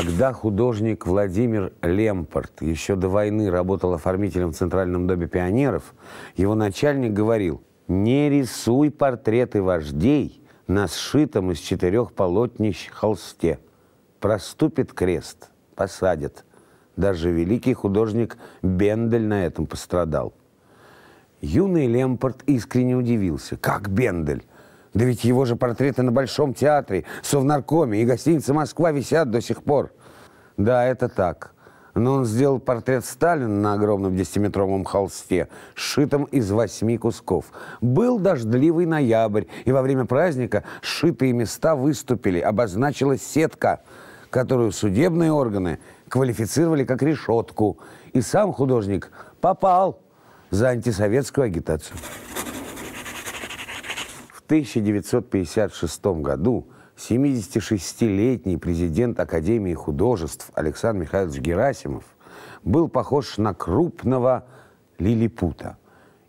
Когда художник Владимир Лемпорт еще до войны работал оформителем в Центральном доме пионеров, его начальник говорил, не рисуй портреты вождей на сшитом из четырех полотнищ холсте. Проступит крест, посадят. Даже великий художник Бендель на этом пострадал. Юный Лемпорт искренне удивился. Как Бендель? Да ведь его же портреты на Большом театре, Совнаркоме и гостиница «Москва» висят до сих пор. Да, это так. Но он сделал портрет Сталина на огромном десятиметровом холсте, сшитом из восьми кусков. Был дождливый ноябрь, и во время праздника сшитые места выступили, обозначилась сетка, которую судебные органы квалифицировали как решетку. И сам художник попал за антисоветскую агитацию. 1956 году 76-летний президент Академии художеств Александр Михайлович Герасимов был похож на крупного лилипута.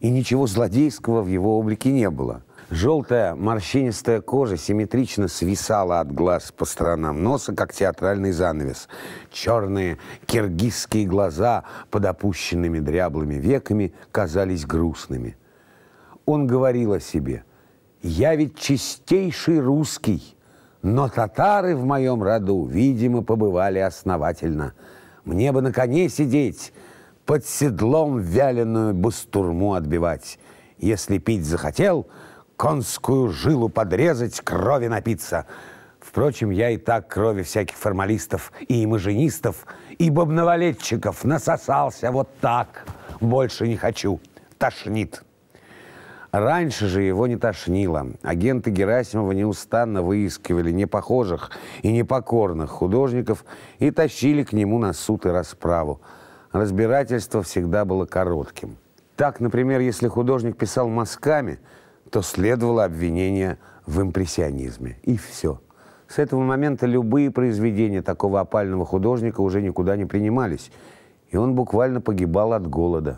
И ничего злодейского в его облике не было. Желтая морщинистая кожа симметрично свисала от глаз по сторонам носа, как театральный занавес. Черные киргизские глаза под опущенными дряблыми веками казались грустными. Он говорил о себе – я ведь чистейший русский, но татары в моем роду, видимо, побывали основательно. Мне бы на коне сидеть, под седлом вяленую бастурму отбивать. Если пить захотел, конскую жилу подрезать, крови напиться. Впрочем, я и так крови всяких формалистов и имажинистов, и бобновалетчиков насосался вот так. Больше не хочу. Тошнит. Раньше же его не тошнило. Агенты Герасимова неустанно выискивали непохожих и непокорных художников и тащили к нему на суд и расправу. Разбирательство всегда было коротким. Так, например, если художник писал мазками, то следовало обвинение в импрессионизме. И все. С этого момента любые произведения такого опального художника уже никуда не принимались. И он буквально погибал от голода.